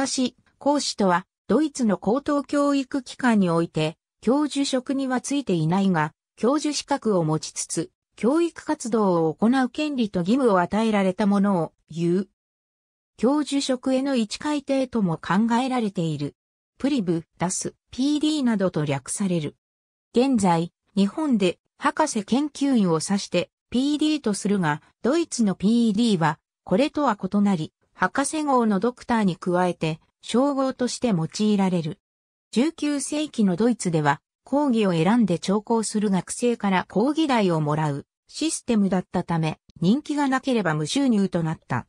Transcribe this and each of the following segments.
私、講師とは、ドイツの高等教育機関において、教授職にはついていないが、教授資格を持ちつつ、教育活動を行う権利と義務を与えられたものを言う。教授職への一改定とも考えられている。プリブ、ダス、PD などと略される。現在、日本で博士研究員を指して PD とするが、ドイツの PD はこれとは異なり、博士号のドクターに加えて、称号として用いられる。19世紀のドイツでは、講義を選んで聴講する学生から講義代をもらうシステムだったため、人気がなければ無収入となった。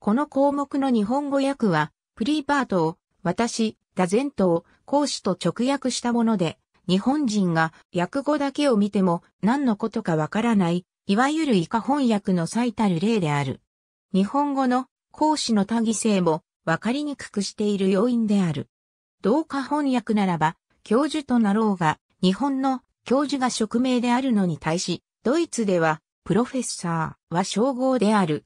この項目の日本語訳は、プリーパートを、私、ダゼントを、講師と直訳したもので、日本人が訳語だけを見ても何のことかわからない、いわゆる以下翻訳の最たる例である。日本語の講師の多義性も分かりにくくしている要因である。同化翻訳ならば、教授となろうが、日本の教授が職名であるのに対し、ドイツでは、プロフェッサーは称号である。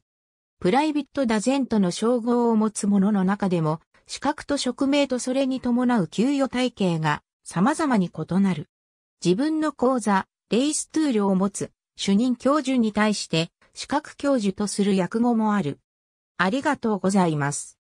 プライビットダゼントの称号を持つ者の中でも、資格と職名とそれに伴う給与体系が様々に異なる。自分の講座、レイストゥールを持つ主任教授に対して、資格教授とする訳語もある。ありがとうございます。